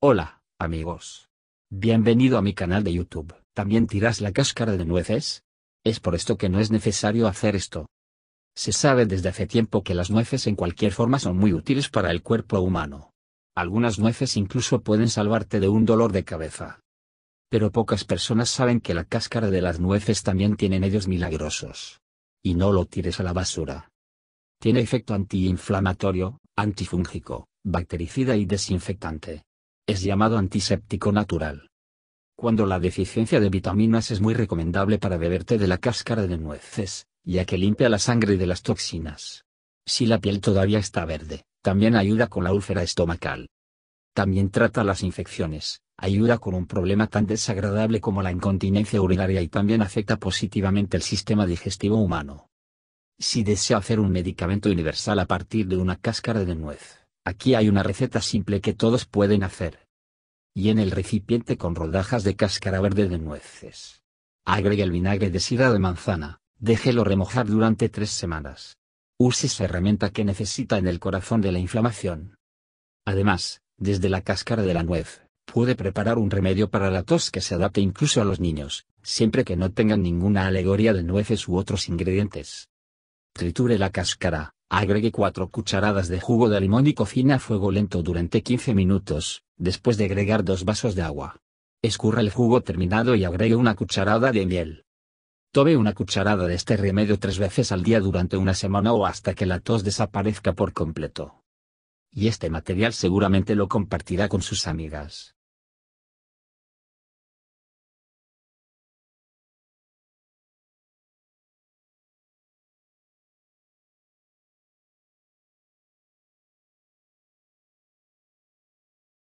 Hola, amigos. Bienvenido a mi canal de YouTube. ¿También tiras la cáscara de nueces? Es por esto que no es necesario hacer esto. Se sabe desde hace tiempo que las nueces en cualquier forma son muy útiles para el cuerpo humano. Algunas nueces incluso pueden salvarte de un dolor de cabeza. Pero pocas personas saben que la cáscara de las nueces también tiene medios milagrosos. Y no lo tires a la basura. Tiene efecto antiinflamatorio, antifúngico, bactericida y desinfectante es llamado antiséptico natural. Cuando la deficiencia de vitaminas es muy recomendable para beberte de la cáscara de nueces, ya que limpia la sangre de las toxinas. Si la piel todavía está verde, también ayuda con la úlcera estomacal. También trata las infecciones, ayuda con un problema tan desagradable como la incontinencia urinaria y también afecta positivamente el sistema digestivo humano. Si desea hacer un medicamento universal a partir de una cáscara de nuez, Aquí hay una receta simple que todos pueden hacer. Y en el recipiente con rodajas de cáscara verde de nueces. Agregue el vinagre de sidra de manzana, déjelo remojar durante tres semanas. Use esa herramienta que necesita en el corazón de la inflamación. Además, desde la cáscara de la nuez, puede preparar un remedio para la tos que se adapte incluso a los niños, siempre que no tengan ninguna alegoría de nueces u otros ingredientes. Triture la cáscara, Agregue 4 cucharadas de jugo de limón y cocina a fuego lento durante 15 minutos, después de agregar 2 vasos de agua. Escurra el jugo terminado y agregue una cucharada de miel. Tome una cucharada de este remedio tres veces al día durante una semana o hasta que la tos desaparezca por completo. Y este material seguramente lo compartirá con sus amigas.